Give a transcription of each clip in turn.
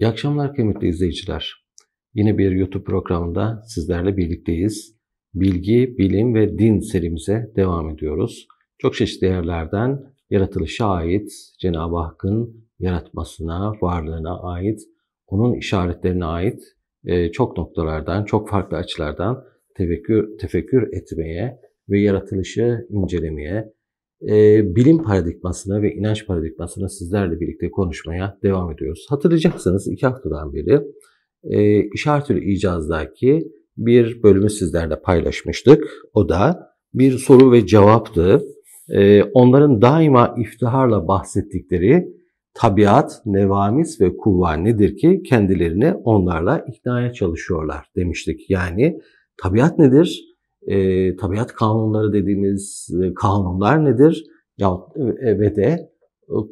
İyi akşamlar kıymetli izleyiciler. Yine bir YouTube programında sizlerle birlikteyiz. Bilgi, bilim ve din serimize devam ediyoruz. Çok çeşitli yerlerden yaratılışa ait, Cenab-ı Hakk'ın yaratmasına, varlığına ait, onun işaretlerine ait e, çok noktalardan, çok farklı açılardan tefekkür, tefekkür etmeye ve yaratılışı incelemeye, e, bilim paradigmasına ve inanç paradigmasına sizlerle birlikte konuşmaya devam ediyoruz. Hatırlayacaksınız iki haftadan beri e, İşaretül İcaz'daki bir bölümü sizlerle paylaşmıştık. O da bir soru ve cevaptı. E, onların daima iftiharla bahsettikleri tabiat, nevamis ve kuvva nedir ki kendilerini onlarla iknaya çalışıyorlar demiştik. Yani tabiat nedir? e, tabiat kanunları dediğimiz e, kanunlar nedir? Ya e, ve de e,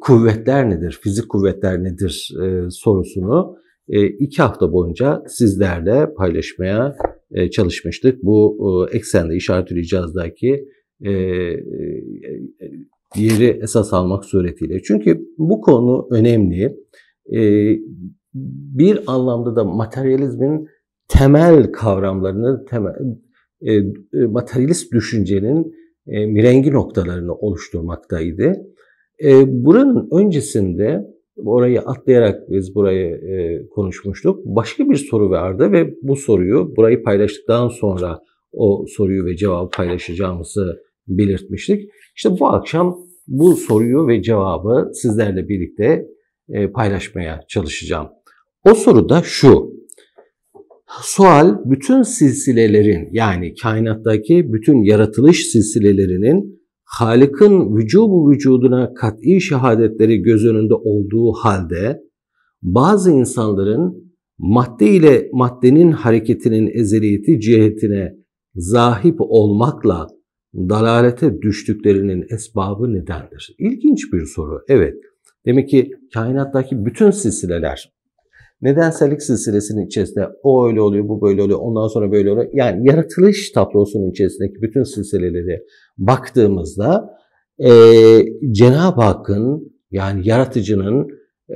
kuvvetler nedir? Fizik kuvvetler nedir e, sorusunu e, iki hafta boyunca sizlerle paylaşmaya e, çalışmıştık. Bu e, eksende işaret ricadaki e, e, yeri esas almak suretiyle. Çünkü bu konu önemli. E, bir anlamda da materyalizmin temel kavramlarını, temel, e, e, materyalist düşüncenin e, mirengi noktalarını oluşturmaktaydı. E, buranın öncesinde orayı atlayarak biz burayı e, konuşmuştuk. Başka bir soru vardı ve bu soruyu burayı paylaştıktan sonra o soruyu ve cevabı paylaşacağımızı belirtmiştik. İşte bu akşam bu soruyu ve cevabı sizlerle birlikte paylaşmaya çalışacağım. O soru da şu sual bütün silsilelerin yani kainattaki bütün yaratılış silsilelerinin Halik'in vücubu vücuduna kat'i şehadetleri göz önünde olduğu halde bazı insanların madde ile maddenin hareketinin ezeliyeti cihetine zahip olmakla dalalete düştüklerinin esbabı nedendir? İlginç bir soru. Evet. Demek ki kainattaki bütün silsileler nedensellik silsilesinin içerisinde o öyle oluyor, bu böyle oluyor, ondan sonra böyle oluyor. Yani yaratılış tablosunun içerisindeki bütün silsileleri baktığımızda e, Cenab-ı Hakk'ın yani yaratıcının e,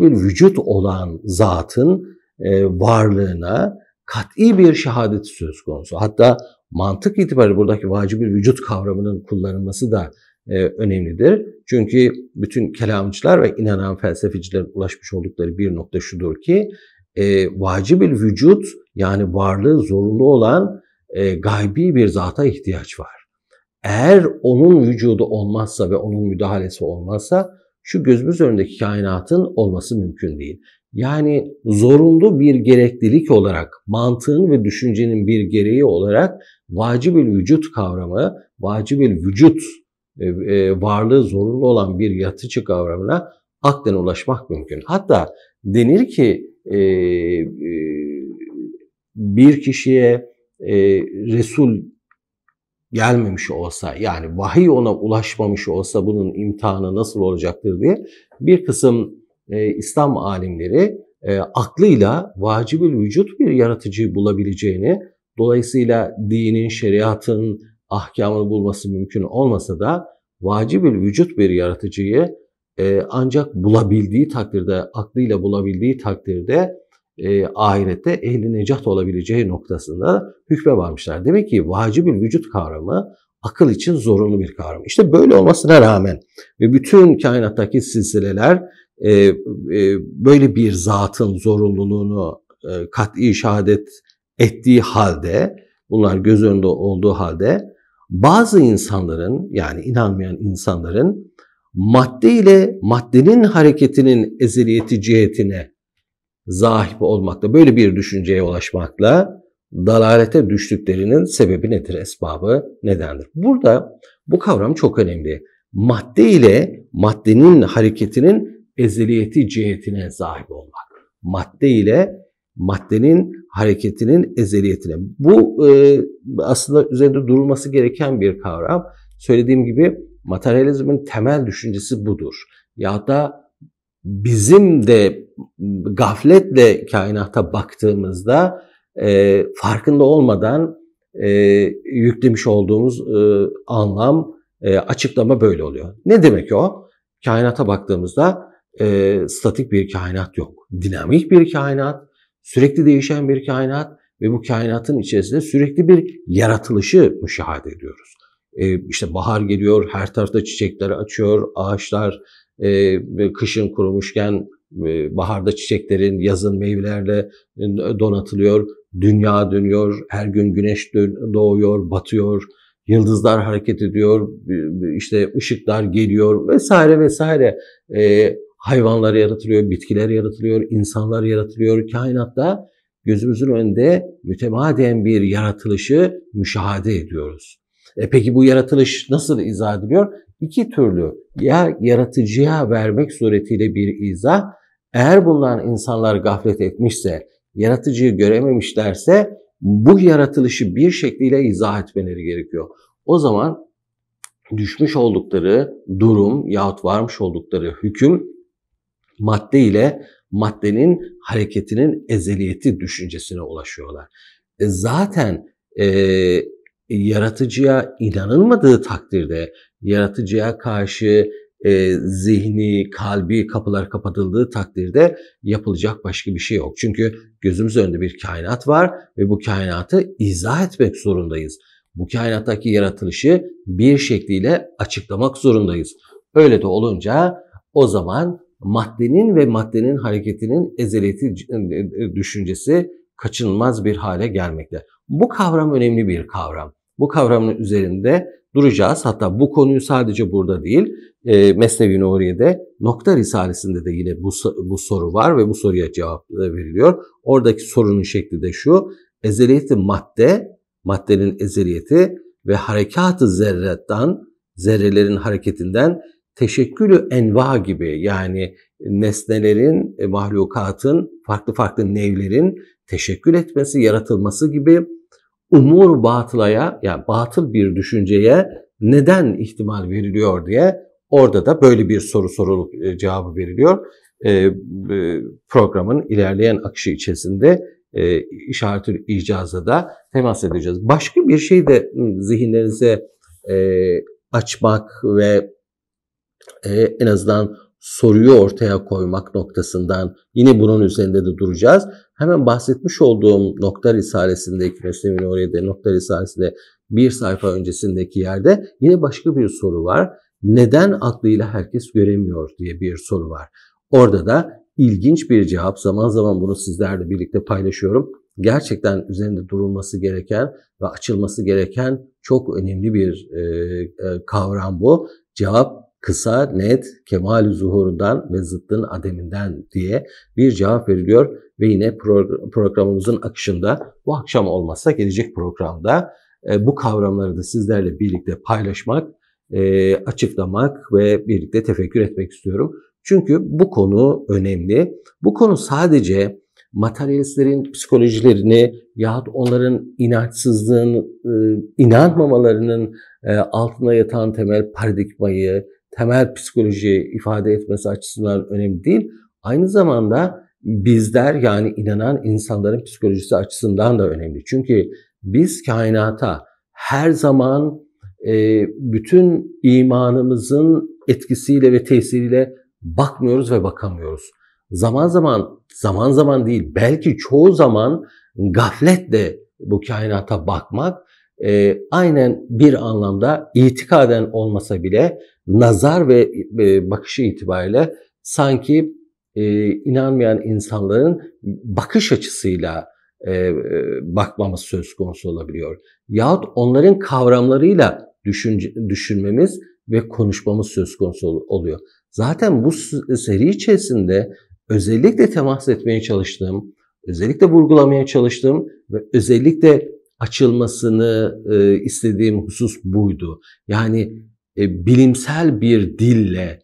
bir vücut olan zatın e, varlığına kat'i bir şehadet söz konusu. Hatta mantık itibariyle buradaki bir vücut kavramının kullanılması da e, önemlidir. Çünkü bütün kelamcılar ve inanan felsefecilerin ulaşmış oldukları bir nokta şudur ki e, vacibül vücut yani varlığı zorunlu olan e, gaybi bir zata ihtiyaç var. Eğer onun vücudu olmazsa ve onun müdahalesi olmazsa şu gözümüz önündeki kainatın olması mümkün değil. Yani zorunlu bir gereklilik olarak, mantığın ve düşüncenin bir gereği olarak vacibül vücut kavramı, vacibül vücut e, e, varlığı zorunlu olan bir yatıcı kavramına aklen ulaşmak mümkün. Hatta denir ki e, bir kişiye Resul gelmemiş olsa yani vahiy ona ulaşmamış olsa bunun imtihanı nasıl olacaktır diye bir kısım İslam alimleri e, aklıyla vacibül vücut bir yaratıcı bulabileceğini dolayısıyla dinin, şeriatın, ahkamını bulması mümkün olmasa da bir vücut bir yaratıcıyı e, ancak bulabildiği takdirde, aklıyla bulabildiği takdirde e, ahirette ehli necat olabileceği noktasında hükme varmışlar. Demek ki bir vücut kavramı akıl için zorunlu bir kavram. İşte böyle olmasına rağmen ve bütün kainattaki silsileler e, e, böyle bir zatın zorunluluğunu e, kat'i şehadet ettiği halde, bunlar göz önünde olduğu halde bazı insanların yani inanmayan insanların madde ile maddenin hareketinin ezeliyeti cihetine zahip olmakla, böyle bir düşünceye ulaşmakla dalalete düştüklerinin sebebi nedir, esbabı nedendir? Burada bu kavram çok önemli. Madde ile maddenin hareketinin ezeliyeti cihetine zahip olmak. Madde ile maddenin hareketinin ezeliyetine. Bu e, aslında üzerinde durulması gereken bir kavram. Söylediğim gibi materyalizmin temel düşüncesi budur. Ya da bizim de gafletle kainata baktığımızda e, farkında olmadan e, yüklemiş olduğumuz e, anlam, e, açıklama böyle oluyor. Ne demek o? Kainata baktığımızda e, statik bir kainat yok. Dinamik bir kainat, Sürekli değişen bir kainat ve bu kainatın içerisinde sürekli bir yaratılışı müşahede ediyoruz. Ee, işte bahar geliyor, her tarafta çiçekler açıyor, ağaçlar e, kışın kurumuşken e, baharda çiçeklerin, yazın meyvelerle e, donatılıyor. Dünya dönüyor, her gün güneş doğuyor, batıyor, yıldızlar hareket ediyor, e, işte ışıklar geliyor vesaire vesaire. E, hayvanlar yaratılıyor, bitkiler yaratılıyor, insanlar yaratılıyor. Kainatta gözümüzün önünde mütemaden bir yaratılışı müşahede ediyoruz. E peki bu yaratılış nasıl izah ediliyor? İki türlü. Ya yaratıcıya vermek suretiyle bir izah, eğer bundan insanlar gaflet etmişse, yaratıcıyı görememişlerse bu yaratılışı bir şekliyle izah etmeleri gerekiyor. O zaman düşmüş oldukları durum yahut varmış oldukları hüküm madde ile maddenin hareketinin ezeliyeti düşüncesine ulaşıyorlar. E zaten e, yaratıcıya inanılmadığı takdirde yaratıcıya karşı e, zihni, kalbi kapılar kapatıldığı takdirde yapılacak başka bir şey yok. Çünkü gözümüz önünde bir kainat var ve bu kainatı izah etmek zorundayız. Bu kainattaki yaratılışı bir şekliyle açıklamak zorundayız. Öyle de olunca o zaman maddenin ve maddenin hareketinin ezeliyeti e, e, düşüncesi kaçınılmaz bir hale gelmekte. Bu kavram önemli bir kavram. Bu kavramın üzerinde duracağız. Hatta bu konuyu sadece burada değil, e, Mesnevi Nuriye'de Nokta Risalesi'nde de yine bu, bu soru var ve bu soruya cevap veriliyor. Oradaki sorunun şekli de şu, ezeliyeti madde, maddenin ezeliyeti ve harekatı zerretten, zerrelerin hareketinden teşekkülü enva gibi yani nesnelerin, e, mahlukatın, farklı farklı nevlerin teşekkül etmesi, yaratılması gibi umur batılaya yani batıl bir düşünceye neden ihtimal veriliyor diye orada da böyle bir soru sorulup e, cevabı veriliyor. E, programın ilerleyen akışı içerisinde işaretül icaza da temas edeceğiz. Başka bir şey de ıı, zihinlerinize açmak ve e, en azından soruyu ortaya koymak noktasından yine bunun üzerinde de duracağız. Hemen bahsetmiş olduğum nokta risalesindeki Mesnevi Nuriye'de nokta risalesinde bir sayfa öncesindeki yerde yine başka bir soru var. Neden aklıyla herkes göremiyor diye bir soru var. Orada da ilginç bir cevap. Zaman zaman bunu sizlerle birlikte paylaşıyorum. Gerçekten üzerinde durulması gereken ve açılması gereken çok önemli bir e, e, kavram bu. Cevap kısa, net, kemal zuhurundan ve zıttın ademinden diye bir cevap veriliyor. Ve yine programımızın akışında bu akşam olmazsa gelecek programda e, bu kavramları da sizlerle birlikte paylaşmak, e, açıklamak ve birlikte tefekkür etmek istiyorum. Çünkü bu konu önemli. Bu konu sadece materyalistlerin psikolojilerini yahut onların inançsızlığın, ıı, inanmamalarının e, altına yatan temel paradigmayı, temel psikolojiyi ifade etmesi açısından önemli değil. Aynı zamanda bizler yani inanan insanların psikolojisi açısından da önemli. Çünkü biz kainata her zaman e, bütün imanımızın etkisiyle ve tesiriyle bakmıyoruz ve bakamıyoruz. Zaman zaman, zaman zaman değil belki çoğu zaman gafletle bu kainata bakmak e, aynen bir anlamda itikaden olmasa bile nazar ve e, bakışı itibariyle sanki e, inanmayan insanların bakış açısıyla e, e bakmamız söz konusu olabiliyor. Yahut onların kavramlarıyla düşünce, düşünmemiz ve konuşmamız söz konusu oluyor. Zaten bu seri içerisinde özellikle temas etmeye çalıştığım, özellikle vurgulamaya çalıştığım ve özellikle açılmasını e, istediğim husus buydu. Yani e, bilimsel bir dille,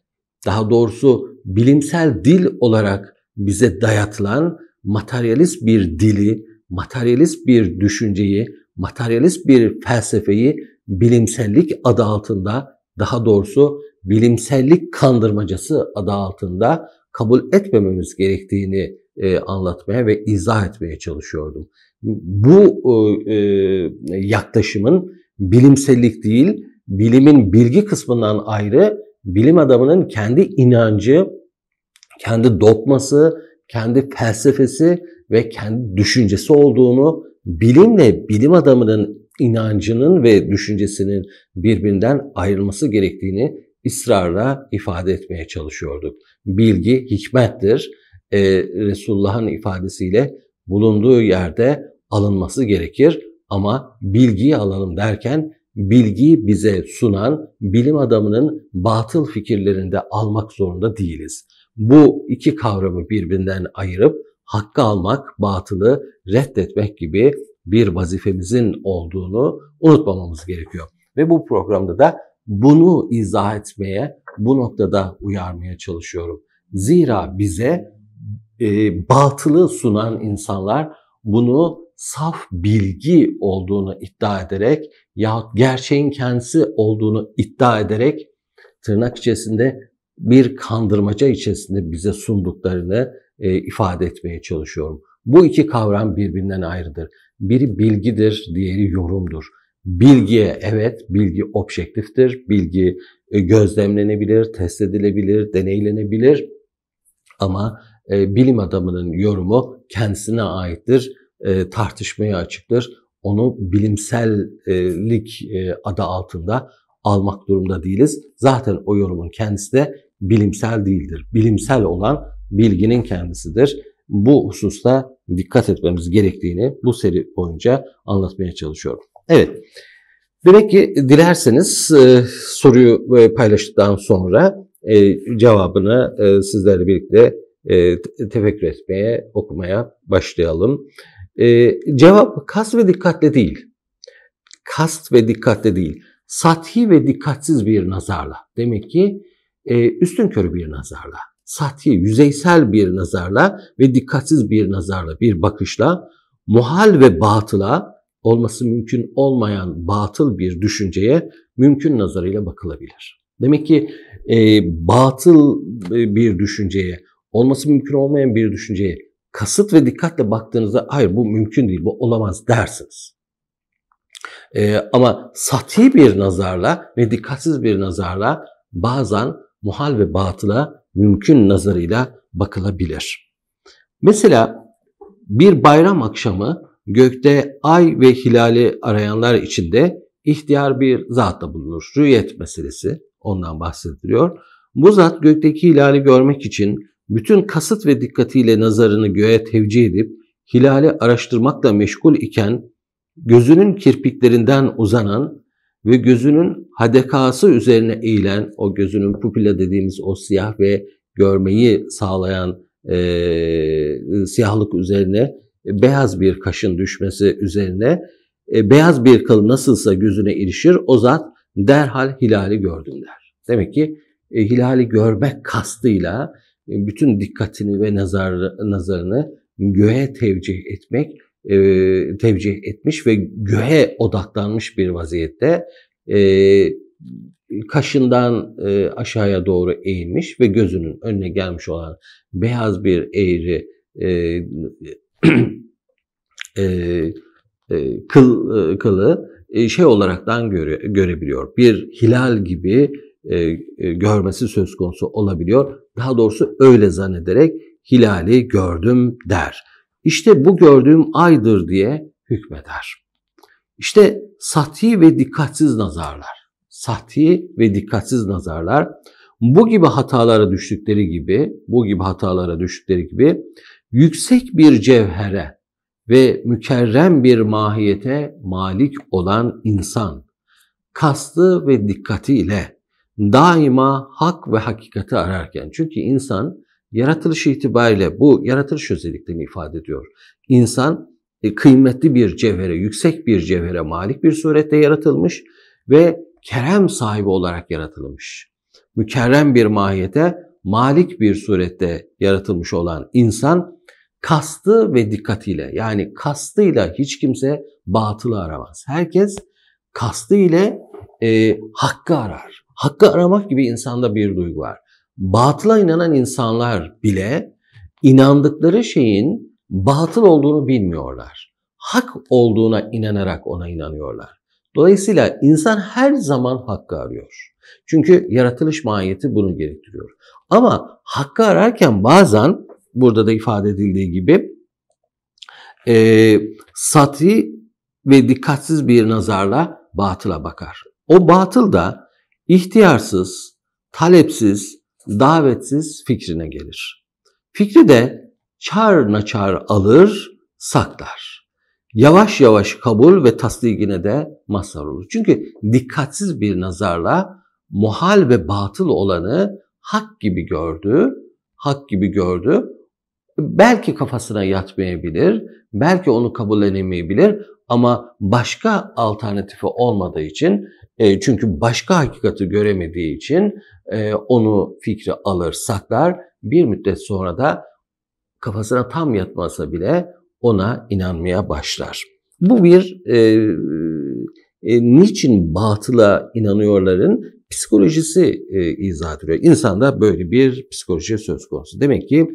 daha doğrusu bilimsel dil olarak bize dayatılan materyalist bir dili, materyalist bir düşünceyi, materyalist bir felsefeyi bilimsellik adı altında, daha doğrusu bilimsellik kandırmacası adı altında kabul etmememiz gerektiğini e, anlatmaya ve izah etmeye çalışıyordum bu e, e, yaklaşımın bilimsellik değil, bilimin bilgi kısmından ayrı bilim adamının kendi inancı, kendi dokması, kendi felsefesi ve kendi düşüncesi olduğunu bilimle bilim adamının inancının ve düşüncesinin birbirinden ayrılması gerektiğini ısrarla ifade etmeye çalışıyorduk. Bilgi hikmettir. Ee, Resulullah'ın ifadesiyle bulunduğu yerde alınması gerekir. Ama bilgiyi alalım derken bilgiyi bize sunan bilim adamının batıl fikirlerini de almak zorunda değiliz. Bu iki kavramı birbirinden ayırıp hakkı almak, batılı reddetmek gibi bir vazifemizin olduğunu unutmamamız gerekiyor. Ve bu programda da bunu izah etmeye, bu noktada uyarmaya çalışıyorum. Zira bize e, batılı sunan insanlar bunu saf bilgi olduğunu iddia ederek yahut gerçeğin kendisi olduğunu iddia ederek tırnak içerisinde bir kandırmaca içerisinde bize sunduklarını e, ifade etmeye çalışıyorum. Bu iki kavram birbirinden ayrıdır. Biri bilgidir, diğeri yorumdur. Bilgiye evet, bilgi objektiftir. Bilgi e, gözlemlenebilir, test edilebilir, deneylenebilir. Ama e, bilim adamının yorumu kendisine aittir e, tartışmaya açıktır. Onu bilimsellik e, adı altında almak durumda değiliz. Zaten o yorumun kendisi de bilimsel değildir. Bilimsel olan bilginin kendisidir. Bu hususta dikkat etmemiz gerektiğini bu seri boyunca anlatmaya çalışıyorum. Evet. Demek ki dilerseniz e, soruyu e, paylaştıktan sonra e, cevabını e, sizlerle birlikte e, tefekkür etmeye, okumaya başlayalım. E, cevap kas ve dikkatle değil. Kast ve dikkatle değil. Sathi ve dikkatsiz bir nazarla. Demek ki e, üstün körü bir nazarla. Sathi, yüzeysel bir nazarla ve dikkatsiz bir nazarla, bir bakışla muhal ve batıla olması mümkün olmayan batıl bir düşünceye mümkün nazarıyla bakılabilir. Demek ki e, batıl e, bir düşünceye, olması mümkün olmayan bir düşünceye kasıt ve dikkatle baktığınızda hayır bu mümkün değil, bu olamaz dersiniz. Ee, ama sati bir nazarla ve dikkatsiz bir nazarla bazen muhal ve batıla mümkün nazarıyla bakılabilir. Mesela bir bayram akşamı gökte ay ve hilali arayanlar içinde ihtiyar bir zat da bulunur. Rüyet meselesi ondan bahsediliyor. Bu zat gökteki hilali görmek için bütün kasıt ve dikkatiyle nazarını göğe tevcih edip hilali araştırmakla meşgul iken gözünün kirpiklerinden uzanan ve gözünün hadekası üzerine eğilen o gözünün pupila dediğimiz o siyah ve görmeyi sağlayan e, siyahlık üzerine beyaz bir kaşın düşmesi üzerine e, beyaz bir kıl nasılsa gözüne ilişir o zat derhal hilali gördüm der. Demek ki e, hilali görmek kastıyla e, bütün dikkatini ve nazar, nazarını göğe tevcih etmek e, tevcih etmiş ve göğe odaklanmış bir vaziyette e, kaşından e, aşağıya doğru eğilmiş ve gözünün önüne gelmiş olan beyaz bir eğri e, e, e, kıl e, kılı e, şey olaraktan göre, görebiliyor. Bir hilal gibi e, e, görmesi söz konusu olabiliyor daha doğrusu öyle zannederek hilali gördüm der. İşte bu gördüğüm aydır diye hükmeder. İşte sahti ve dikkatsiz nazarlar. Sahti ve dikkatsiz nazarlar bu gibi hatalara düştükleri gibi, bu gibi hatalara düştükleri gibi yüksek bir cevhere ve mükerrem bir mahiyete malik olan insan kastı ve dikkatiyle daima hak ve hakikati ararken. Çünkü insan yaratılışı itibariyle bu yaratılış özelliklerini ifade ediyor. İnsan e, kıymetli bir cevhere, yüksek bir cevhere malik bir surette yaratılmış ve kerem sahibi olarak yaratılmış. Mükerrem bir mahiyete malik bir surette yaratılmış olan insan kastı ve dikkatiyle yani kastıyla hiç kimse batılı aramaz. Herkes kastı ile e, hakkı arar hakkı aramak gibi insanda bir duygu var. Batıla inanan insanlar bile inandıkları şeyin batıl olduğunu bilmiyorlar. Hak olduğuna inanarak ona inanıyorlar. Dolayısıyla insan her zaman hakkı arıyor. Çünkü yaratılış mahiyeti bunu gerektiriyor. Ama hakkı ararken bazen burada da ifade edildiği gibi e, sati ve dikkatsiz bir nazarla batıla bakar. O batıl da ihtiyarsız, talepsiz, davetsiz fikrine gelir. Fikri de çar naçar alır, saklar. Yavaş yavaş kabul ve tasdikine de mazhar olur. Çünkü dikkatsiz bir nazarla muhal ve batıl olanı hak gibi gördü, hak gibi gördü. Belki kafasına yatmayabilir, belki onu kabullenemeyebilir ama başka alternatifi olmadığı için e, çünkü başka hakikati göremediği için e, onu fikri alır, saklar. Bir müddet sonra da kafasına tam yatmasa bile ona inanmaya başlar. Bu bir e, e, niçin batıla inanıyorların psikolojisi e, izah ediliyor. İnsanda böyle bir psikoloji söz konusu. Demek ki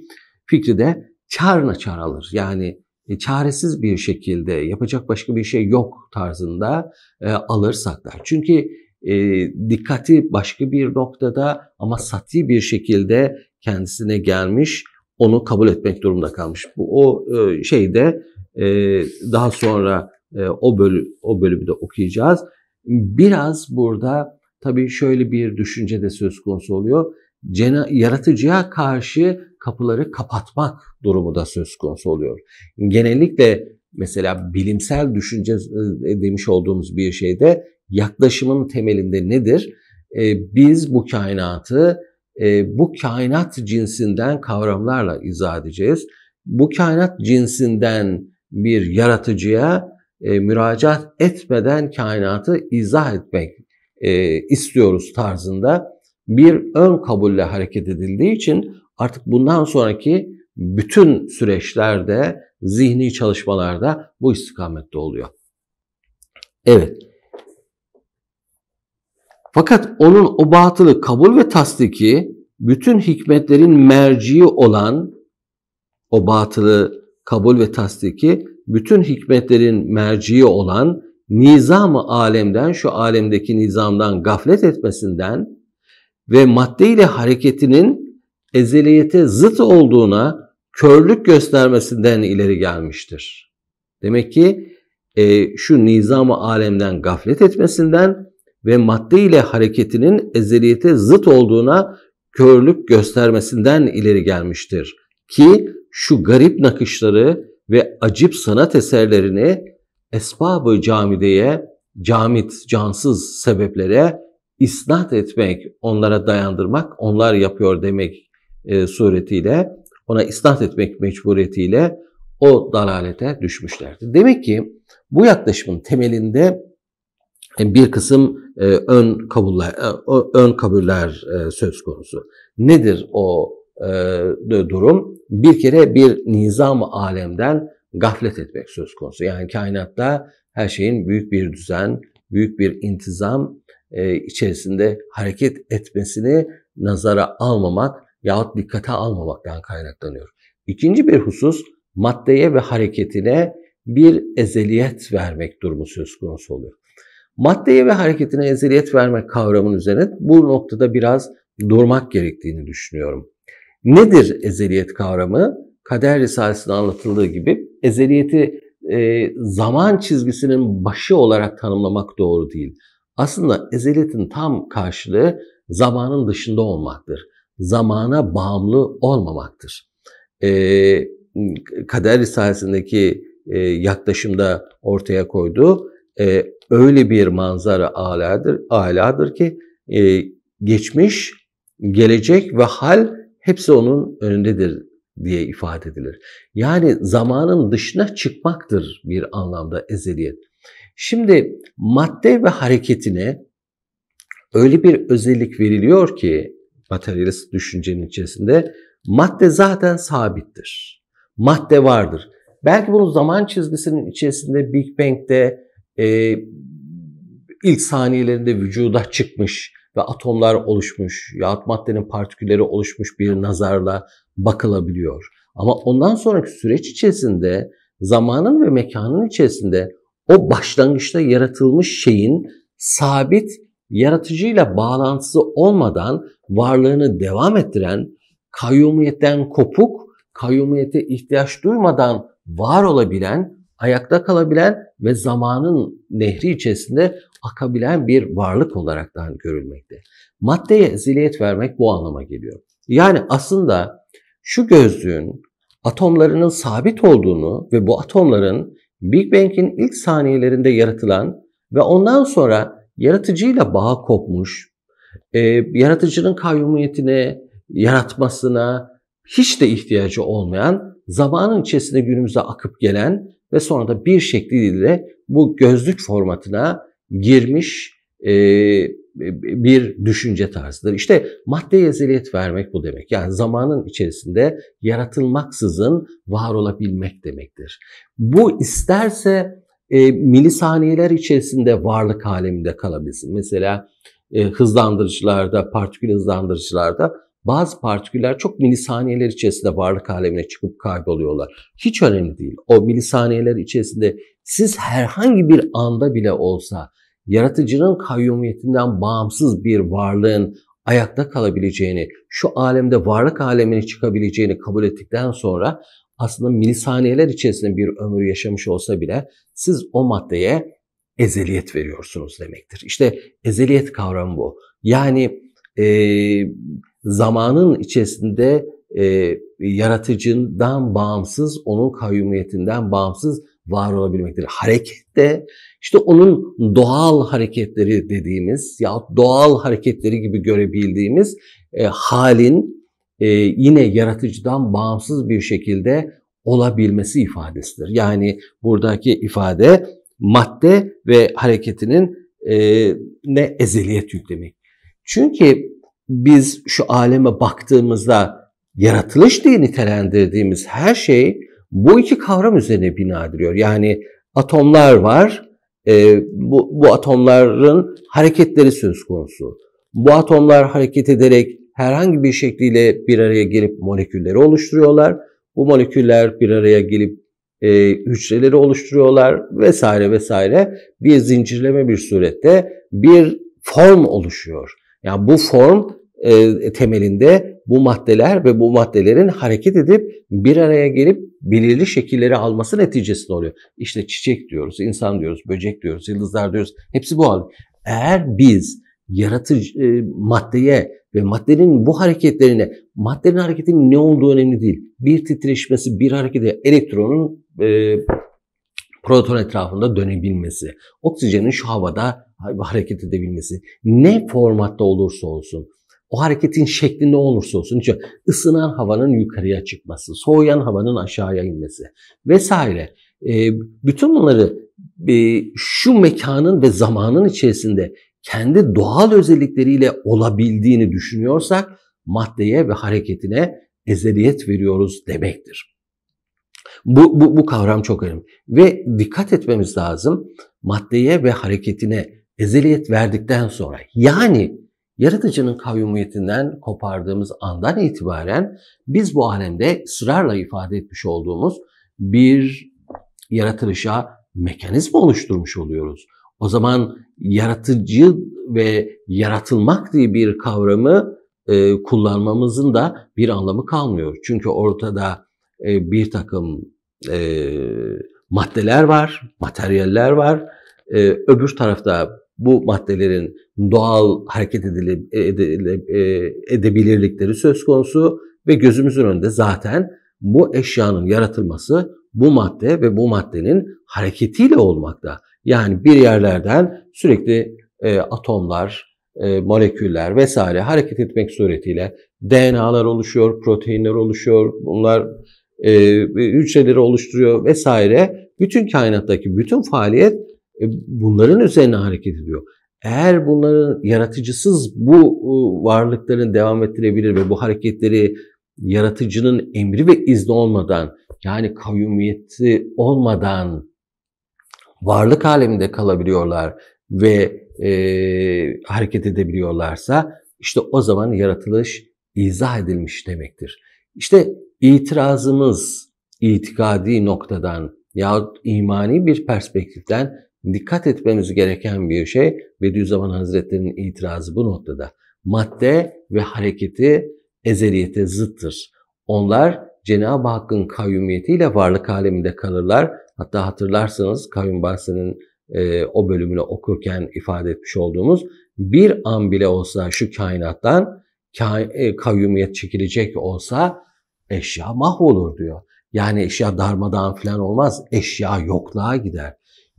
fikri de çarna çar alır. Yani e, çaresiz bir şekilde yapacak başka bir şey yok tarzında e, alır saklar. Çünkü e, dikkati başka bir noktada ama sati bir şekilde kendisine gelmiş onu kabul etmek durumunda kalmış. Bu o e, şeyde e, daha sonra e, o bölü o bölümü de okuyacağız. Biraz burada tabii şöyle bir düşünce de söz konusu oluyor yaratıcıya karşı kapıları kapatmak durumu da söz konusu oluyor. Genellikle mesela bilimsel düşünce e, demiş olduğumuz bir şeyde yaklaşımın temelinde nedir? E, biz bu kainatı e, bu kainat cinsinden kavramlarla izah edeceğiz. Bu kainat cinsinden bir yaratıcıya müracaat etmeden kainatı izah etmek istiyoruz tarzında bir ön kabulle hareket edildiği için artık bundan sonraki bütün süreçlerde, zihni çalışmalarda bu istikamette oluyor. Evet. Fakat onun o batılı kabul ve tasdiki bütün hikmetlerin merciği olan o batılı kabul ve tasdiki bütün hikmetlerin merciği olan nizamı alemden şu alemdeki nizamdan gaflet etmesinden ve madde ile hareketinin ezeliyete zıt olduğuna körlük göstermesinden ileri gelmiştir. Demek ki e, şu nizamı alemden gaflet etmesinden ve madde ile hareketinin ezeliyete zıt olduğuna körlük göstermesinden ileri gelmiştir. Ki şu garip nakışları ve acip sanat eserlerini esbabı camideye, camit, cansız sebeplere isnat etmek, onlara dayandırmak, onlar yapıyor demek e, suretiyle, ona isnat etmek mecburiyetiyle o dalalete düşmüşlerdi. Demek ki bu yaklaşımın temelinde e, bir kısım e, ön kabuller, ön kabuller söz konusu. Nedir o durum? Bir kere bir nizam alemden gaflet etmek söz konusu. Yani kainatta her şeyin büyük bir düzen, büyük bir intizam e, içerisinde hareket etmesini nazara almamak yahut dikkate almamaktan kaynaklanıyor. İkinci bir husus maddeye ve hareketine bir ezeliyet vermek durumu söz konusu oluyor. Maddeye ve hareketine ezeliyet vermek kavramın üzerine bu noktada biraz durmak gerektiğini düşünüyorum. Nedir ezeliyet kavramı? Kader Risalesi'nde anlatıldığı gibi ezeliyeti e, zaman çizgisinin başı olarak tanımlamak doğru değil aslında ezeliyetin tam karşılığı zamanın dışında olmaktır. Zamana bağımlı olmamaktır. Ee, e, kader Risalesi'ndeki e, yaklaşımda ortaya koyduğu e, ee, öyle bir manzara aladır, aladır ki e, geçmiş, gelecek ve hal hepsi onun önündedir diye ifade edilir. Yani zamanın dışına çıkmaktır bir anlamda ezeliyet. Şimdi madde ve hareketine öyle bir özellik veriliyor ki materyalist düşüncenin içerisinde madde zaten sabittir. Madde vardır. Belki bunu zaman çizgisinin içerisinde Big Bang'de e, ilk saniyelerinde vücuda çıkmış ve atomlar oluşmuş, yahut maddenin partikülleri oluşmuş bir nazarla bakılabiliyor. Ama ondan sonraki süreç içerisinde zamanın ve mekanın içerisinde o başlangıçta yaratılmış şeyin sabit yaratıcıyla bağlantısı olmadan varlığını devam ettiren, kayyumiyetten kopuk, kayyumiyete ihtiyaç duymadan var olabilen, ayakta kalabilen ve zamanın nehri içerisinde akabilen bir varlık olarak da görülmekte. Maddeye ziliyet vermek bu anlama geliyor. Yani aslında şu gözlüğün atomlarının sabit olduğunu ve bu atomların Big Bang'in ilk saniyelerinde yaratılan ve ondan sonra yaratıcıyla bağ kopmuş, e, yaratıcının kayyumiyetine, yaratmasına hiç de ihtiyacı olmayan, zamanın içerisinde günümüze akıp gelen ve sonra da bir şekliyle bu gözlük formatına girmiş e, e, bir düşünce tarzıdır. İşte maddeye eziliyet vermek bu demek. Yani zamanın içerisinde yaratılmaksızın var olabilmek demektir. Bu isterse e, milisaniyeler içerisinde varlık aleminde kalabilsin. Mesela e, hızlandırıcılarda, partikül hızlandırıcılarda bazı partiküller çok milisaniyeler içerisinde varlık alemine çıkıp kayboluyorlar. Hiç önemli değil. O milisaniyeler içerisinde siz herhangi bir anda bile olsa yaratıcının kayyumiyetinden bağımsız bir varlığın ayakta kalabileceğini, şu alemde varlık alemine çıkabileceğini kabul ettikten sonra aslında milisaniyeler içerisinde bir ömür yaşamış olsa bile siz o maddeye ezeliyet veriyorsunuz demektir. İşte ezeliyet kavramı bu. Yani e, zamanın içerisinde e, yaratıcından bağımsız, onun kayyumiyetinden bağımsız var olabilmektir. Hareket de işte onun doğal hareketleri dediğimiz ya doğal hareketleri gibi görebildiğimiz e, halin e, yine yaratıcıdan bağımsız bir şekilde olabilmesi ifadesidir. Yani buradaki ifade madde ve hareketinin e, ne ezeliyet yüklemek. Çünkü biz şu aleme baktığımızda yaratılış diye nitelendirdiğimiz her şey bu iki kavram üzerine bina ediliyor. Yani atomlar var. E, bu, bu atomların hareketleri söz konusu. Bu atomlar hareket ederek herhangi bir şekliyle bir araya gelip molekülleri oluşturuyorlar. Bu moleküller bir araya gelip e, hücreleri oluşturuyorlar vesaire vesaire. Bir zincirleme bir surette bir form oluşuyor. Yani bu form e, temelinde bu maddeler ve bu maddelerin hareket edip bir araya gelip belirli şekilleri alması neticesinde oluyor. İşte çiçek diyoruz, insan diyoruz, böcek diyoruz, yıldızlar diyoruz. Hepsi bu hal. Eğer biz yaratıcı e, maddeye ve maddenin bu hareketlerine, maddenin hareketinin ne olduğu önemli değil. Bir titreşmesi, bir hareketi, elektronun e, proton etrafında dönebilmesi, oksijenin şu havada hareket edebilmesi, ne formatta olursa olsun, o hareketin şekli ne olursa olsun. İşte ısınan havanın yukarıya çıkması, soğuyan havanın aşağıya inmesi vesaire. E, bütün bunları e, şu mekanın ve zamanın içerisinde kendi doğal özellikleriyle olabildiğini düşünüyorsak maddeye ve hareketine ezeliyet veriyoruz demektir. Bu, bu, bu kavram çok önemli. Ve dikkat etmemiz lazım maddeye ve hareketine ezeliyet verdikten sonra yani yaratıcının kayyumiyetinden kopardığımız andan itibaren biz bu alemde ısrarla ifade etmiş olduğumuz bir yaratılışa mekanizma oluşturmuş oluyoruz. O zaman yaratıcı ve yaratılmak diye bir kavramı e, kullanmamızın da bir anlamı kalmıyor. Çünkü ortada e, bir takım e, maddeler var, materyaller var. E, öbür tarafta bu maddelerin doğal hareket edile, e, e, edebilirlikleri söz konusu ve gözümüzün önünde zaten bu eşyanın yaratılması bu madde ve bu maddenin hareketiyle olmakta. Yani bir yerlerden sürekli e, atomlar, e, moleküller vesaire hareket etmek suretiyle DNA'lar oluşuyor, proteinler oluşuyor, bunlar e, hücreleri oluşturuyor vesaire. Bütün kainattaki bütün faaliyet e, bunların üzerine hareket ediyor eğer bunların yaratıcısız bu ıı, varlıkların devam ettirebilir ve bu hareketleri yaratıcının emri ve izni olmadan yani kayyumiyeti olmadan varlık aleminde kalabiliyorlar ve e, hareket edebiliyorlarsa işte o zaman yaratılış izah edilmiş demektir. İşte itirazımız itikadi noktadan yahut imani bir perspektiften dikkat etmemiz gereken bir şey Bediüzzaman Hazretleri'nin itirazı bu noktada. Madde ve hareketi ezeliyete zıttır. Onlar Cenab-ı Hakk'ın kayyumiyetiyle varlık aleminde kalırlar. Hatta hatırlarsanız kayyum bahsinin e, o bölümünü okurken ifade etmiş olduğumuz bir an bile olsa şu kainattan kay, e, kayyumiyet çekilecek olsa eşya mahvolur diyor. Yani eşya darmadan falan olmaz. Eşya yokluğa gider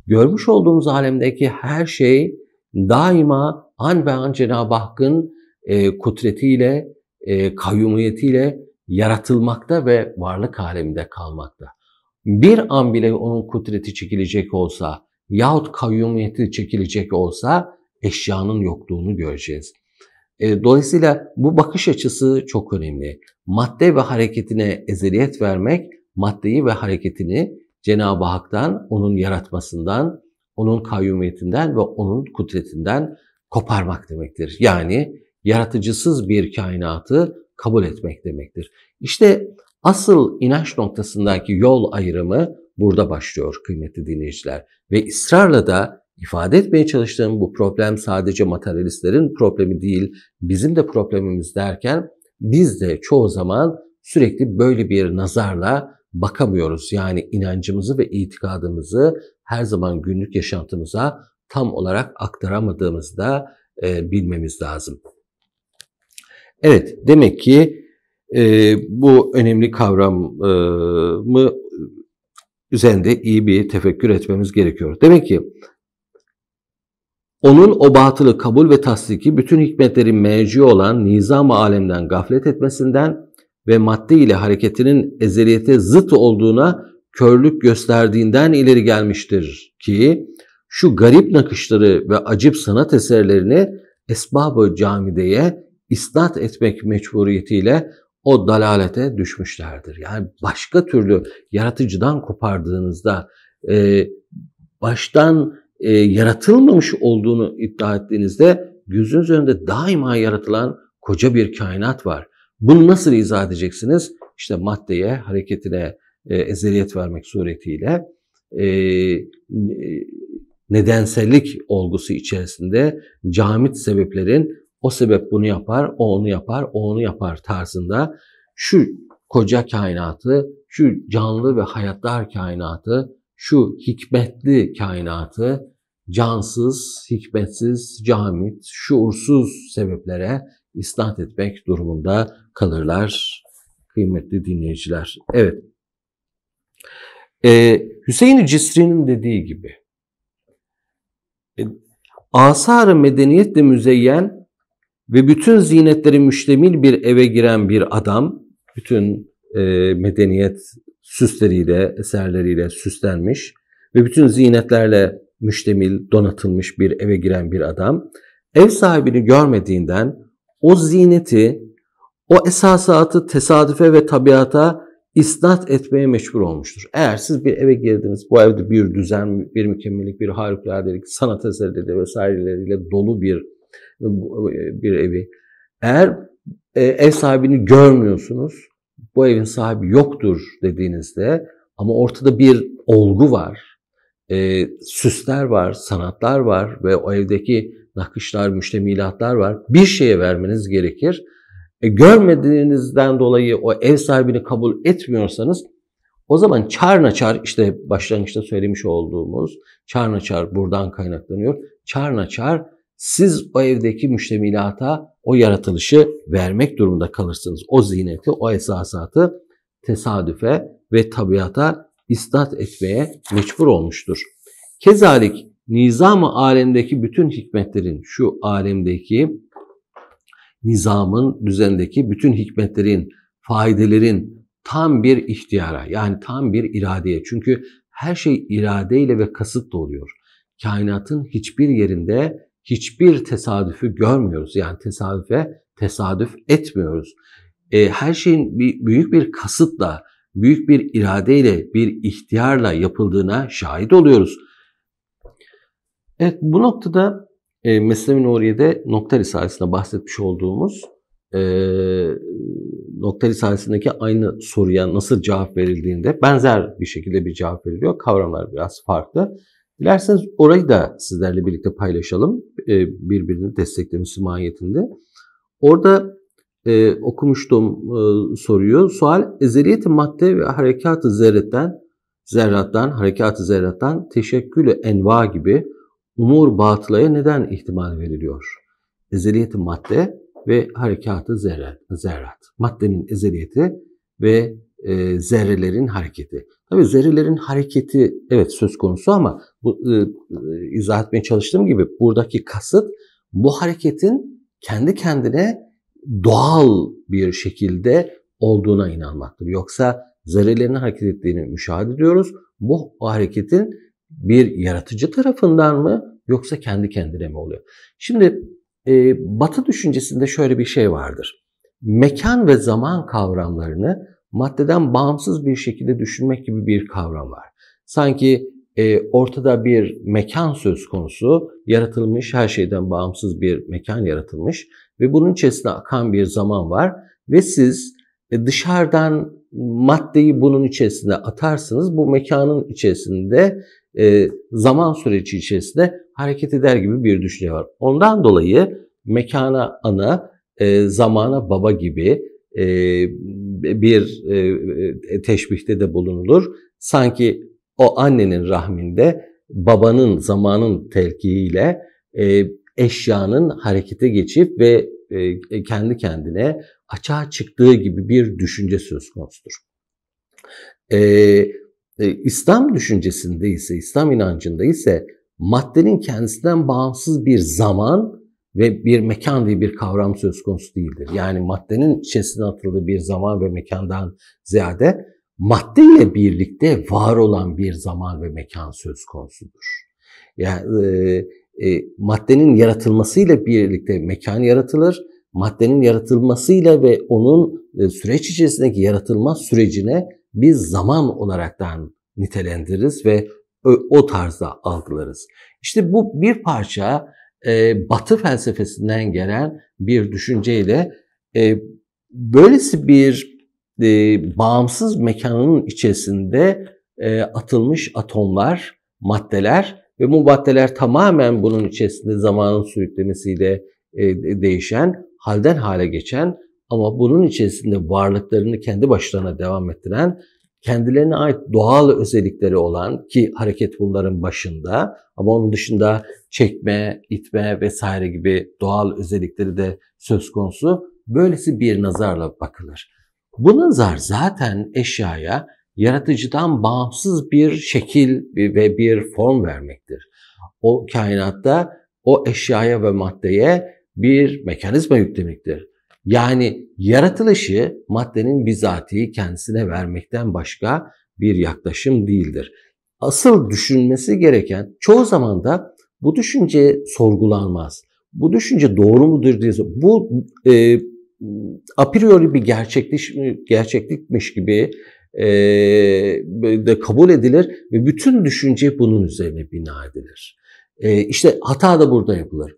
görmüş olduğumuz alemdeki her şey daima an be an Cenab-ı Hakk'ın e, kutretiyle, e, kayyumiyetiyle yaratılmakta ve varlık aleminde kalmakta. Bir an bile onun kudreti çekilecek olsa yahut kayyumiyeti çekilecek olsa eşyanın yokluğunu göreceğiz. E, dolayısıyla bu bakış açısı çok önemli. Madde ve hareketine ezeliyet vermek, maddeyi ve hareketini Cenab-ı Hak'tan, onun yaratmasından, onun kayyumiyetinden ve onun kudretinden koparmak demektir. Yani yaratıcısız bir kainatı kabul etmek demektir. İşte asıl inanç noktasındaki yol ayrımı burada başlıyor kıymetli dinleyiciler. Ve ısrarla da ifade etmeye çalıştığım bu problem sadece materyalistlerin problemi değil, bizim de problemimiz derken biz de çoğu zaman sürekli böyle bir nazarla bakamıyoruz. Yani inancımızı ve itikadımızı her zaman günlük yaşantımıza tam olarak aktaramadığımızda e, bilmemiz lazım. Evet, demek ki e, bu önemli kavramı üzerinde iyi bir tefekkür etmemiz gerekiyor. Demek ki onun o batılı kabul ve tasdiki bütün hikmetlerin mevcu olan nizam alemden gaflet etmesinden ve madde ile hareketinin ezeliyete zıt olduğuna körlük gösterdiğinden ileri gelmiştir ki şu garip nakışları ve acip sanat eserlerini esbabı camideye isnat etmek mecburiyetiyle o dalalete düşmüşlerdir. Yani başka türlü yaratıcıdan kopardığınızda e, baştan e, yaratılmamış olduğunu iddia ettiğinizde gözünüz önünde daima yaratılan koca bir kainat var. Bunu nasıl izah edeceksiniz? İşte maddeye, hareketine e, ezeliyet vermek suretiyle e, e, nedensellik olgusu içerisinde camit sebeplerin o sebep bunu yapar, o onu yapar, o onu yapar tarzında şu koca kainatı, şu canlı ve hayatlar kainatı, şu hikmetli kainatı cansız, hikmetsiz, camit, şuursuz sebeplere isnat etmek durumunda kalırlar kıymetli dinleyiciler. Evet. Ee, Hüseyin Cisri'nin dediği gibi e, asar medeniyetle müzeyyen ve bütün zinetleri müştemil bir eve giren bir adam, bütün e, medeniyet süsleriyle, eserleriyle süslenmiş ve bütün zinetlerle müştemil, donatılmış bir eve giren bir adam, ev sahibini görmediğinden o zineti o esasatı tesadüfe ve tabiata isnat etmeye mecbur olmuştur. Eğer siz bir eve girdiniz, bu evde bir düzen, bir mükemmellik, bir harikuladelik, sanat eserleri vesaireleriyle dolu bir bir evi. Eğer e, ev sahibini görmüyorsunuz, bu evin sahibi yoktur dediğinizde ama ortada bir olgu var, e, süsler var, sanatlar var ve o evdeki nakışlar, müştemilatlar var. Bir şeye vermeniz gerekir e, görmediğinizden dolayı o ev sahibini kabul etmiyorsanız o zaman çarnaçar işte başlangıçta söylemiş olduğumuz çarnaçar buradan kaynaklanıyor. Çarnaçar siz o evdeki müştemilata o yaratılışı vermek durumunda kalırsınız. O ziyneti, o esasatı tesadüfe ve tabiata istat etmeye mecbur olmuştur. Kezalik nizam-ı alemdeki bütün hikmetlerin şu alemdeki nizamın, düzendeki bütün hikmetlerin, faydelerin tam bir ihtiyara yani tam bir iradeye. Çünkü her şey iradeyle ve kasıtla oluyor. Kainatın hiçbir yerinde hiçbir tesadüfü görmüyoruz. Yani tesadüfe tesadüf etmiyoruz. E, her şeyin bir, büyük bir kasıtla, büyük bir iradeyle, bir ihtiyarla yapıldığına şahit oluyoruz. Evet bu noktada e, Mesnevi Nuriye'de nokta risalesinde bahsetmiş olduğumuz e, nokta risalesindeki aynı soruya nasıl cevap verildiğinde benzer bir şekilde bir cevap veriliyor. Kavramlar biraz farklı. Dilerseniz orayı da sizlerle birlikte paylaşalım. E, birbirini desteklemesi mahiyetinde. Orada e, okumuştum e, soruyu. Sual ezeliyeti madde ve harekatı ı zerretten zerrattan, harekat-ı zerrattan teşekkülü enva gibi umur batılaya neden ihtimal veriliyor? Ezeliyeti madde ve harekatı zerre, zerrat. Maddenin ezeliyeti ve e, zerrelerin hareketi. Tabi zerrelerin hareketi evet söz konusu ama bu, e, izah etmeye çalıştığım gibi buradaki kasıt bu hareketin kendi kendine doğal bir şekilde olduğuna inanmaktır. Yoksa zerrelerin hareket ettiğini müşahede ediyoruz. Bu hareketin bir yaratıcı tarafından mı yoksa kendi kendine mi oluyor? Şimdi e, Batı düşüncesinde şöyle bir şey vardır. Mekan ve zaman kavramlarını maddeden bağımsız bir şekilde düşünmek gibi bir kavram var. Sanki e, ortada bir mekan söz konusu, yaratılmış, her şeyden bağımsız bir mekan yaratılmış ve bunun içerisinde akan bir zaman var ve siz e, dışarıdan maddeyi bunun içerisinde atarsınız. Bu mekanın içerisinde e, zaman süreci içerisinde hareket eder gibi bir düşünce var. Ondan dolayı mekana ana, e, zamana baba gibi e, bir e, e teşbihte de bulunulur. Sanki o annenin rahminde babanın zamanın telkiyle e, eşyanın harekete geçip ve e, e kendi kendine açığa çıktığı gibi bir düşünce söz konusudur. E, e, İslam düşüncesinde ise, İslam inancında ise maddenin kendisinden bağımsız bir zaman ve bir mekan diye bir kavram söz konusu değildir. Yani maddenin içerisine atıldığı bir zaman ve mekandan ziyade madde ile birlikte var olan bir zaman ve mekan söz konusudur. Yani e, e, maddenin yaratılmasıyla birlikte mekan yaratılır. Maddenin yaratılmasıyla ve onun e, süreç içerisindeki yaratılma sürecine biz zaman olaraktan nitelendiririz ve o tarzda algılarız. İşte bu bir parça e, batı felsefesinden gelen bir düşünceyle e, böylesi bir e, bağımsız mekanın içerisinde e, atılmış atomlar, maddeler ve bu maddeler tamamen bunun içerisinde zamanın sürüklemesiyle e, değişen, halden hale geçen ama bunun içerisinde varlıklarını kendi başlarına devam ettiren, kendilerine ait doğal özellikleri olan ki hareket bunların başında ama onun dışında çekme, itme vesaire gibi doğal özellikleri de söz konusu. Böylesi bir nazarla bakılır. Bu nazar zaten eşyaya yaratıcıdan bağımsız bir şekil ve bir form vermektir. O kainatta o eşyaya ve maddeye bir mekanizma yüklemektir. Yani yaratılışı maddenin bizatihi kendisine vermekten başka bir yaklaşım değildir. Asıl düşünmesi gereken çoğu zaman da bu düşünce sorgulanmaz. Bu düşünce doğru mudur diye bu e, a priori bir gerçeklik, gerçeklikmiş gibi e, de kabul edilir ve bütün düşünce bunun üzerine bina edilir. E, işte hata da burada yapılır.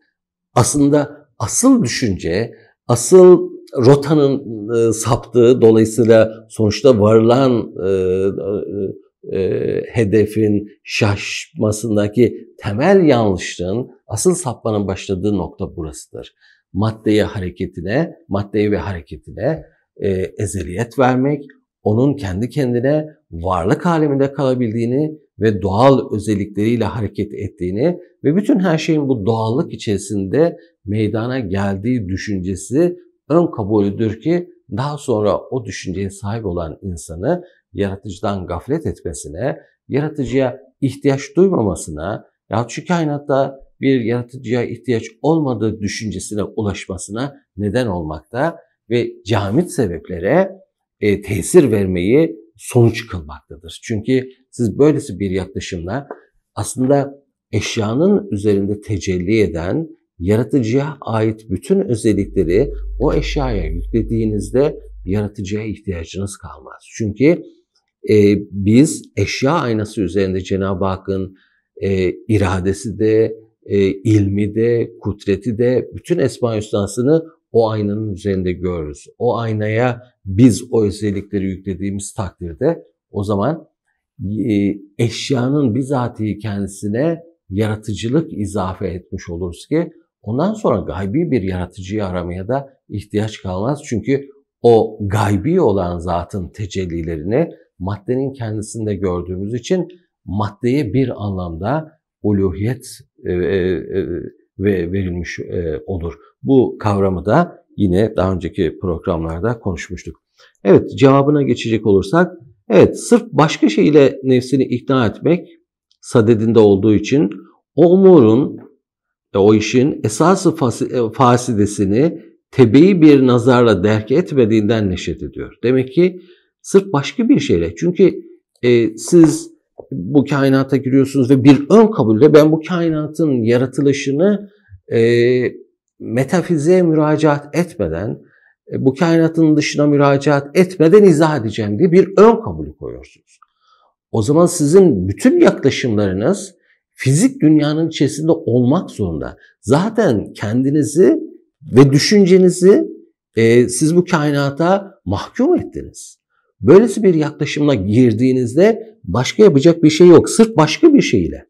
Aslında asıl düşünce asıl rotanın e, saptığı dolayısıyla sonuçta varılan e, e, e, hedefin şaşmasındaki temel yanlışlığın asıl sapmanın başladığı nokta burasıdır. Maddeye hareketine, maddeye ve hareketine e, ezeliyet vermek, onun kendi kendine varlık aleminde kalabildiğini ve doğal özellikleriyle hareket ettiğini ve bütün her şeyin bu doğallık içerisinde meydana geldiği düşüncesi ön kabulüdür ki daha sonra o düşünceye sahip olan insanı yaratıcıdan gaflet etmesine, yaratıcıya ihtiyaç duymamasına, ya şu kainatta bir yaratıcıya ihtiyaç olmadığı düşüncesine ulaşmasına neden olmakta ve camit sebeplere e, tesir vermeyi sonuç kılmaktadır. Çünkü siz böylesi bir yaklaşımla aslında eşyanın üzerinde tecelli eden yaratıcıya ait bütün özellikleri o eşyaya yüklediğinizde yaratıcıya ihtiyacınız kalmaz. Çünkü e, biz eşya aynası üzerinde Cenab-ı Hakk'ın e, iradesi de, e, ilmi de, kudreti de bütün esma hüsnasını o aynanın üzerinde görürüz. O aynaya biz o özellikleri yüklediğimiz takdirde o zaman e, eşyanın bizatihi kendisine yaratıcılık izafe etmiş oluruz ki ondan sonra gaybi bir yaratıcıyı aramaya da ihtiyaç kalmaz. Çünkü o gaybi olan zatın tecellilerini maddenin kendisinde gördüğümüz için maddeye bir anlamda uluhiyet e, e, ve verilmiş olur. Bu kavramı da yine daha önceki programlarda konuşmuştuk. Evet cevabına geçecek olursak evet sırf başka şeyle nefsini ikna etmek sadedinde olduğu için o umurun e, o işin esası e, fasidesini tebeyi bir nazarla derk etmediğinden neşet ediyor. Demek ki sırf başka bir şeyle. Çünkü e, siz bu kainata giriyorsunuz ve bir ön kabulle ben bu kainatın yaratılışını e, Metafizeye müracaat etmeden, e, bu kainatın dışına müracaat etmeden izah edeceğim diye bir ön kabulü koyuyorsunuz. O zaman sizin bütün yaklaşımlarınız fizik dünyanın içerisinde olmak zorunda. Zaten kendinizi ve düşüncenizi e, siz bu kainata mahkum ettiniz. Böylesi bir yaklaşımla girdiğinizde başka yapacak bir şey yok. Sırf başka bir şeyle.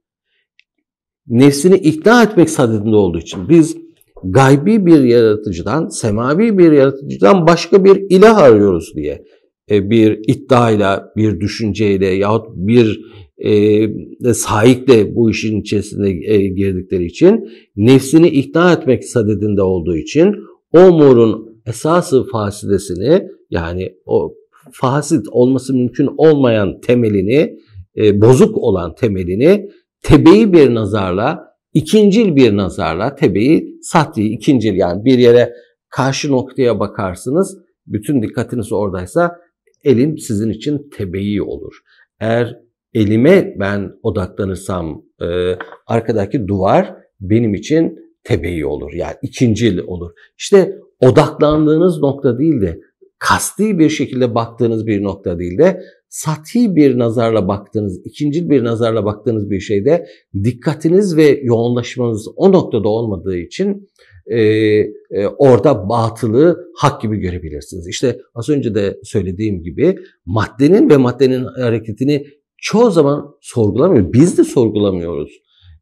Nefsini ikna etmek sadedinde olduğu için biz gaybi bir yaratıcıdan, semavi bir yaratıcıdan başka bir ilah arıyoruz diye e, bir iddiayla, bir düşünceyle yahut bir e, sahikle bu işin içerisinde e, girdikleri için nefsini ikna etmek sadedinde olduğu için o umurun esası fasidesini yani o fasit olması mümkün olmayan temelini, e, bozuk olan temelini tebeyi bir nazarla İkincil bir nazarla tebeyi sati ikincil yani bir yere karşı noktaya bakarsınız. Bütün dikkatiniz oradaysa elim sizin için tebeyi olur. Eğer elime ben odaklanırsam e, arkadaki duvar benim için tebeyi olur. Yani ikincil olur. İşte odaklandığınız nokta değil de kasti bir şekilde baktığınız bir nokta değil de Sati bir nazarla baktığınız, ikincil bir nazarla baktığınız bir şeyde dikkatiniz ve yoğunlaşmanız o noktada olmadığı için e, e, orada batılı hak gibi görebilirsiniz. İşte az önce de söylediğim gibi maddenin ve maddenin hareketini çoğu zaman sorgulamıyor. Biz de sorgulamıyoruz.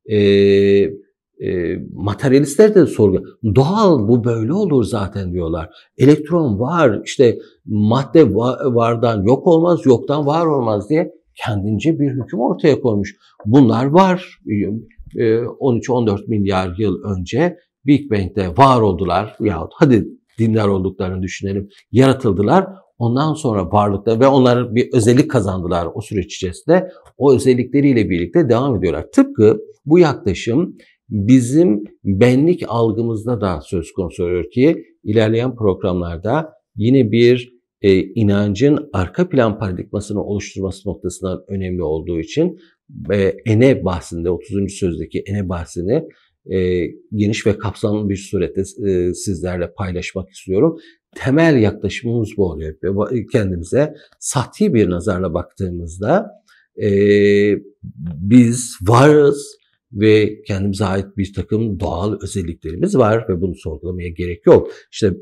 Eee e, materyalistler de soruyor, Doğal bu böyle olur zaten diyorlar. Elektron var işte madde va- vardan yok olmaz yoktan var olmaz diye kendince bir hüküm ortaya koymuş. Bunlar var. E, 13-14 milyar yıl önce Big Bang'de var oldular yahut hadi dinler olduklarını düşünelim. Yaratıldılar. Ondan sonra varlıkta ve onlar bir özellik kazandılar o süreç içerisinde. O özellikleriyle birlikte devam ediyorlar. Tıpkı bu yaklaşım bizim benlik algımızda da söz konusu oluyor ki ilerleyen programlarda yine bir e, inancın arka plan paradigmasını oluşturması noktasından önemli olduğu için e, ene bahsinde 30. sözdeki ene bahsini e, geniş ve kapsamlı bir surette e, sizlerle paylaşmak istiyorum. Temel yaklaşımımız bu oluyor. Kendimize sahti bir nazarla baktığımızda e, biz varız, ve kendimize ait bir takım doğal özelliklerimiz var ve bunu sorgulamaya gerek yok. İşte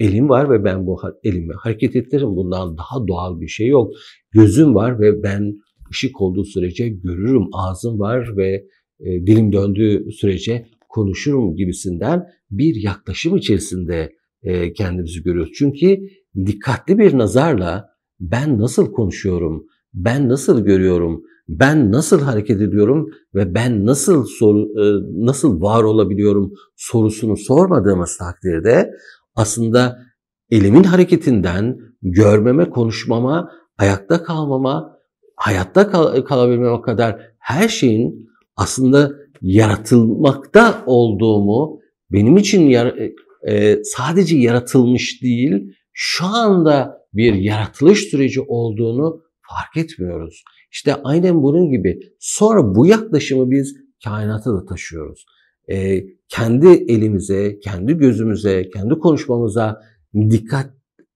elim var ve ben bu elimi hareket ettiririm. Bundan daha doğal bir şey yok. Gözüm var ve ben ışık olduğu sürece görürüm. Ağzım var ve e, dilim döndüğü sürece konuşurum gibisinden bir yaklaşım içerisinde e, kendimizi görüyoruz. Çünkü dikkatli bir nazarla ben nasıl konuşuyorum, ben nasıl görüyorum, ben nasıl hareket ediyorum ve ben nasıl soru, e, nasıl var olabiliyorum sorusunu sormadığımız takdirde aslında elimin hareketinden görmeme, konuşmama, ayakta kalmama, hayatta kal- kalabilmeme kadar her şeyin aslında yaratılmakta olduğumu, benim için yar- e, e, sadece yaratılmış değil, şu anda bir yaratılış süreci olduğunu fark etmiyoruz. İşte aynen bunun gibi. Sonra bu yaklaşımı biz kainata da taşıyoruz. E, kendi elimize, kendi gözümüze, kendi konuşmamıza dikkat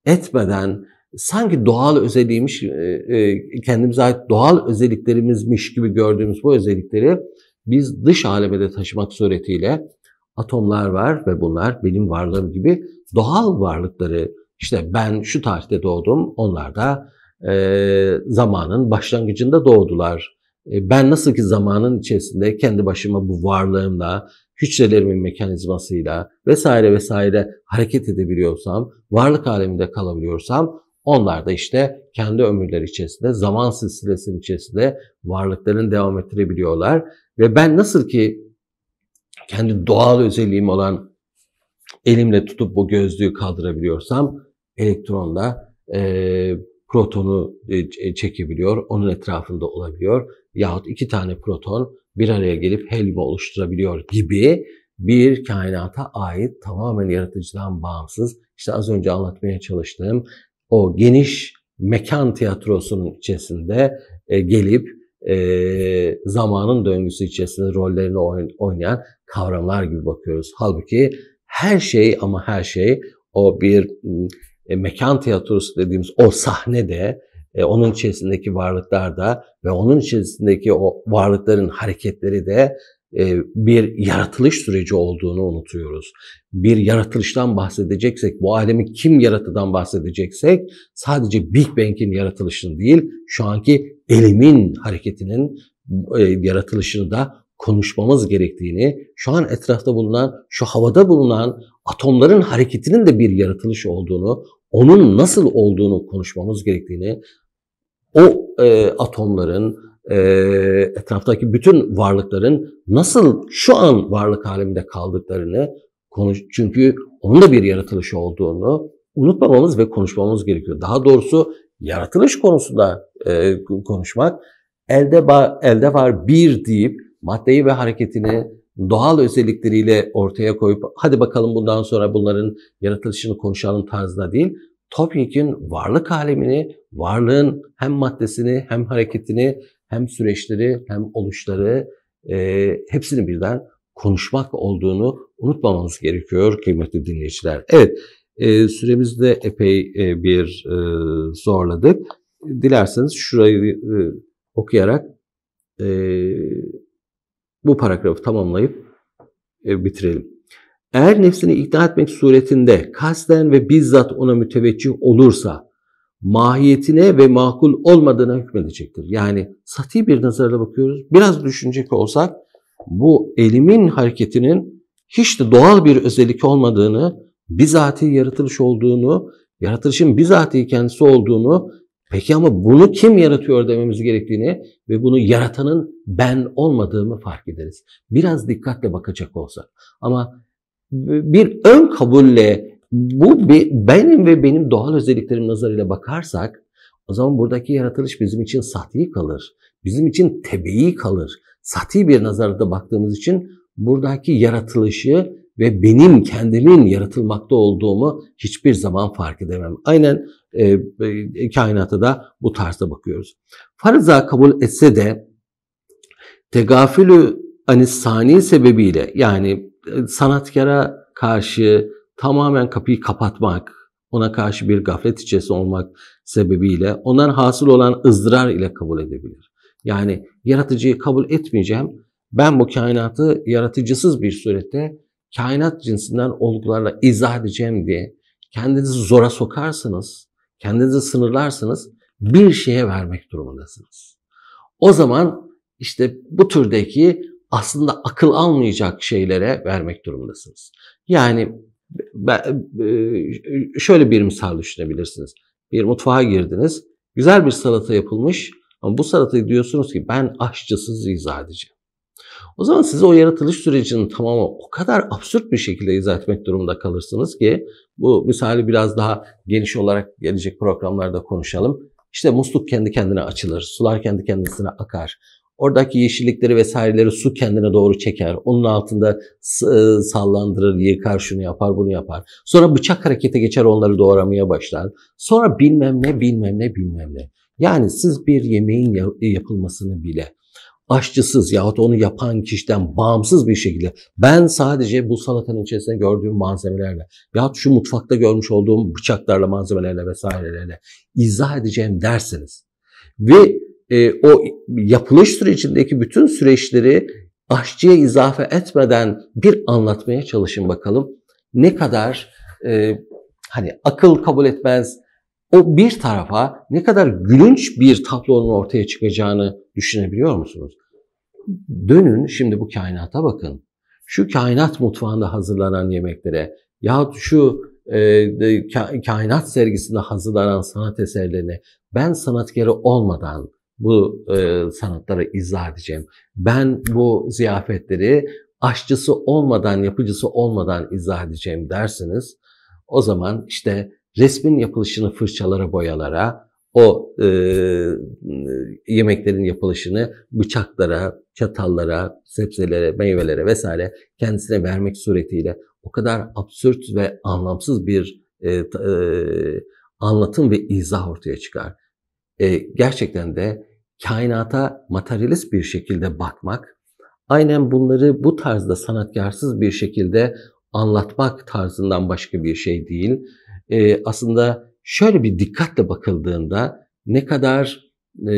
etmeden sanki doğal özelliğimiz, e, e, kendimize ait doğal özelliklerimizmiş gibi gördüğümüz bu özellikleri biz dış aleme de taşımak suretiyle atomlar var ve bunlar benim varlığım gibi doğal varlıkları. İşte ben şu tarihte doğdum, onlar da e, zamanın başlangıcında doğdular. E, ben nasıl ki zamanın içerisinde kendi başıma bu varlığımla, hücrelerimin mekanizmasıyla vesaire vesaire hareket edebiliyorsam, varlık aleminde kalabiliyorsam onlar da işte kendi ömürleri içerisinde, zaman silsilesinin içerisinde varlıklarını devam ettirebiliyorlar. Ve ben nasıl ki kendi doğal özelliğim olan elimle tutup bu gözlüğü kaldırabiliyorsam elektron da e, protonu e, e, çekebiliyor, onun etrafında olabiliyor. Yahut iki tane proton bir araya gelip helyum oluşturabiliyor gibi bir kainata ait tamamen yaratıcıdan bağımsız, işte az önce anlatmaya çalıştığım o geniş mekan tiyatrosunun içerisinde e, gelip zamanın döngüsü içerisinde rollerini oynayan kavramlar gibi bakıyoruz. Halbuki her şey ama her şey o bir ıı, e, mekan tiyatrosu dediğimiz o sahne de e, onun içerisindeki varlıklar da ve onun içerisindeki o varlıkların hareketleri de e, bir yaratılış süreci olduğunu unutuyoruz. Bir yaratılıştan bahsedeceksek, bu alemi kim yaratıdan bahsedeceksek sadece Big Bang'in yaratılışını değil, şu anki elimin hareketinin e, yaratılışını da konuşmamız gerektiğini, şu an etrafta bulunan, şu havada bulunan atomların hareketinin de bir yaratılış olduğunu, onun nasıl olduğunu konuşmamız gerektiğini, o e, atomların, e, etraftaki bütün varlıkların nasıl şu an varlık halinde kaldıklarını konuş çünkü onun da bir yaratılış olduğunu unutmamamız ve konuşmamız gerekiyor. Daha doğrusu yaratılış konusunda e, konuşmak elde, elde var bir deyip maddeyi ve hareketini doğal özellikleriyle ortaya koyup hadi bakalım bundan sonra bunların yaratılışını konuşalım tarzında değil, topyekün varlık alemini, varlığın hem maddesini hem hareketini hem süreçleri hem oluşları e, hepsini birden konuşmak olduğunu unutmamamız gerekiyor kıymetli dinleyiciler. Evet e, süremizi de epey e, bir e, zorladık. Dilerseniz şurayı e, okuyarak e, bu paragrafı tamamlayıp e, bitirelim. Eğer nefsini ikna etmek suretinde kasten ve bizzat ona müteveccih olursa mahiyetine ve makul olmadığına hükmedecektir. Yani sati bir nazarla bakıyoruz. Biraz düşünecek olsak bu elimin hareketinin hiç de doğal bir özellik olmadığını, bizatihi yaratılış olduğunu, yaratılışın bizatihi kendisi olduğunu Peki ama bunu kim yaratıyor dememiz gerektiğini ve bunu yaratanın ben olmadığımı fark ederiz. Biraz dikkatle bakacak olsak. Ama bir ön kabulle bu benim ve benim doğal özelliklerim nazarıyla bakarsak o zaman buradaki yaratılış bizim için sati kalır. Bizim için tebeyi kalır. Sati bir nazarda baktığımız için buradaki yaratılışı ve benim kendimin yaratılmakta olduğumu hiçbir zaman fark edemem. Aynen ee, e, e, kainata da bu tarzda bakıyoruz. Farıza kabul etse de tegafülü anisani sebebiyle yani e, sanatkara karşı tamamen kapıyı kapatmak, ona karşı bir gaflet içerisinde olmak sebebiyle ondan hasıl olan ızdırar ile kabul edebilir. Yani yaratıcıyı kabul etmeyeceğim. Ben bu kainatı yaratıcısız bir surette kainat cinsinden olgularla izah edeceğim diye kendinizi zora sokarsanız kendinizi sınırlarsanız bir şeye vermek durumundasınız. O zaman işte bu türdeki aslında akıl almayacak şeylere vermek durumundasınız. Yani şöyle bir misal düşünebilirsiniz. Bir mutfağa girdiniz, güzel bir salata yapılmış ama bu salatayı diyorsunuz ki ben aşçısız izah edeceğim. O zaman size o yaratılış sürecinin tamamı o kadar absürt bir şekilde izah etmek durumunda kalırsınız ki bu misali biraz daha geniş olarak gelecek programlarda konuşalım. İşte musluk kendi kendine açılır, sular kendi kendisine akar. Oradaki yeşillikleri vesaireleri su kendine doğru çeker. Onun altında e, sallandırır, yıkar, şunu yapar, bunu yapar. Sonra bıçak harekete geçer, onları doğramaya başlar. Sonra bilmem ne, bilmem ne, bilmem ne. Yani siz bir yemeğin yapılmasını bile aşçısız yahut onu yapan kişiden bağımsız bir şekilde ben sadece bu salatanın içerisinde gördüğüm malzemelerle yahut şu mutfakta görmüş olduğum bıçaklarla malzemelerle vesairelerle izah edeceğim derseniz ve e, o yapılış sürecindeki bütün süreçleri aşçıya izafe etmeden bir anlatmaya çalışın bakalım ne kadar e, hani akıl kabul etmez o bir tarafa ne kadar gülünç bir tablonun ortaya çıkacağını düşünebiliyor musunuz? Dönün şimdi bu kainata bakın. Şu kainat mutfağında hazırlanan yemeklere yahut şu e, kainat sergisinde hazırlanan sanat eserlerine ben sanatkeri olmadan bu e, sanatlara izah edeceğim. Ben bu ziyafetleri aşçısı olmadan, yapıcısı olmadan izah edeceğim derseniz o zaman işte resmin yapılışını fırçalara, boyalara, o e, yemeklerin yapılışını bıçaklara, çatallara, sebzelere, meyvelere vesaire kendisine vermek suretiyle o kadar absürt ve anlamsız bir e, e, anlatım ve izah ortaya çıkar. E, gerçekten de kainata materyalist bir şekilde bakmak, aynen bunları bu tarzda sanatkarsız bir şekilde anlatmak tarzından başka bir şey değil. E, aslında şöyle bir dikkatle bakıldığında ne kadar e,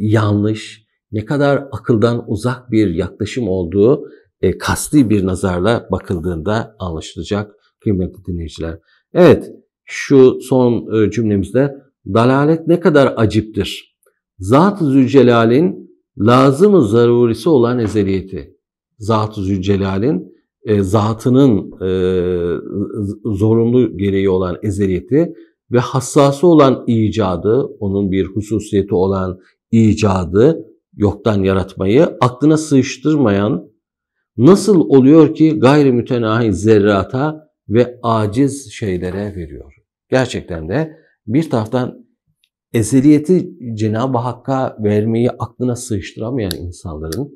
yanlış, ne kadar akıldan uzak bir yaklaşım olduğu e, kasti bir nazarla bakıldığında anlaşılacak kıymetli dinleyiciler. Evet, şu son e, cümlemizde dalalet ne kadar aciptir. Zat-ı Zülcelal'in lazım-ı zarurisi olan ezeliyeti. Zat-ı Zülcelal'in e, zatının e, zorunlu gereği olan ezeliyeti ve hassası olan icadı, onun bir hususiyeti olan icadı yoktan yaratmayı aklına sığıştırmayan nasıl oluyor ki gayri mütenahi zerrata ve aciz şeylere veriyor. Gerçekten de bir taraftan ezeliyeti Cenab-ı Hakk'a vermeyi aklına sığıştıramayan insanların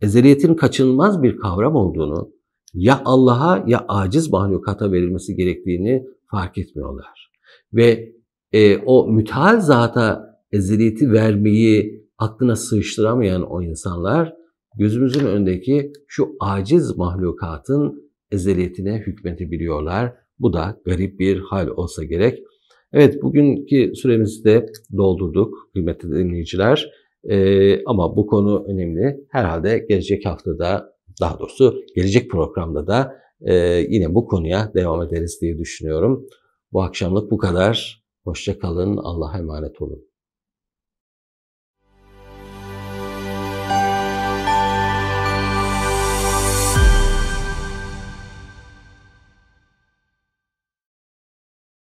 ezeliyetin kaçınılmaz bir kavram olduğunu, ya Allah'a ya aciz mahlukata verilmesi gerektiğini fark etmiyorlar ve e, o müteal zata eziliyeti vermeyi aklına sığıştıramayan o insanlar gözümüzün önündeki şu aciz mahlukatın ezeliyetine hükmedebiliyorlar. Bu da garip bir hal olsa gerek. Evet bugünkü süremizi de doldurduk kıymetli dinleyiciler. Ee, ama bu konu önemli. Herhalde gelecek haftada daha doğrusu gelecek programda da e, yine bu konuya devam ederiz diye düşünüyorum. Bu akşamlık bu kadar. Hoşça kalın. Allah'a emanet olun.